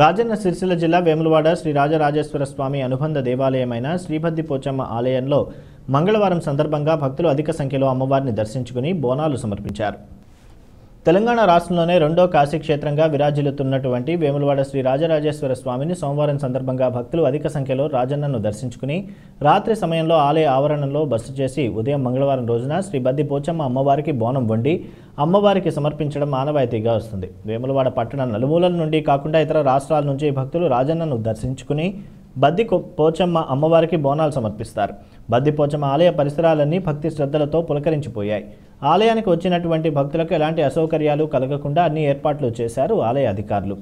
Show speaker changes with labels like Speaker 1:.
Speaker 1: రాజన్న సిరిసిల్ల జిల్లా వేములవాడ శ్రీ రాజరాజేశ్వర స్వామి అనుబంధ దేవాలయమైన శ్రీభద్ది పోచమ్మ ఆలయంలో మంగళవారం సందర్భంగా భక్తులు అధిక సంఖ్యలో అమ్మవారిని దర్శించుకుని బోనాలు సమర్పించారు తెలంగాణ రాష్ట్రంలోనే రెండో కాశీక్షేత్రంగా విరాజిల్లుతున్నటువంటి వేములవాడ శ్రీ రాజరాజేశ్వర స్వామిని సోమవారం సందర్భంగా భక్తులు అధిక సంఖ్యలో రాజన్నను దర్శించుకుని రాత్రి సమయంలో ఆలయ ఆవరణలో బస్సు చేసి ఉదయం మంగళవారం రోజున శ్రీ బద్ది పోచమ్మ అమ్మవారికి బోనం వండి అమ్మవారికి సమర్పించడం ఆనవాయితీగా వస్తుంది వేములవాడ పట్టణ నలుమూలల నుండి కాకుండా ఇతర రాష్ట్రాల నుంచి భక్తులు రాజన్నను దర్శించుకుని బద్ది పోచమ్మ అమ్మవారికి బోనాలు సమర్పిస్తారు బద్ది పోచమ్మ ఆలయ పరిసరాలన్నీ భక్తి శ్రద్ధలతో పులకరించిపోయాయి ఆలయానికి వచ్చినటువంటి భక్తులకు ఎలాంటి అసౌకర్యాలు కలగకుండా అన్ని ఏర్పాట్లు చేశారు ఆలయ అధికారులు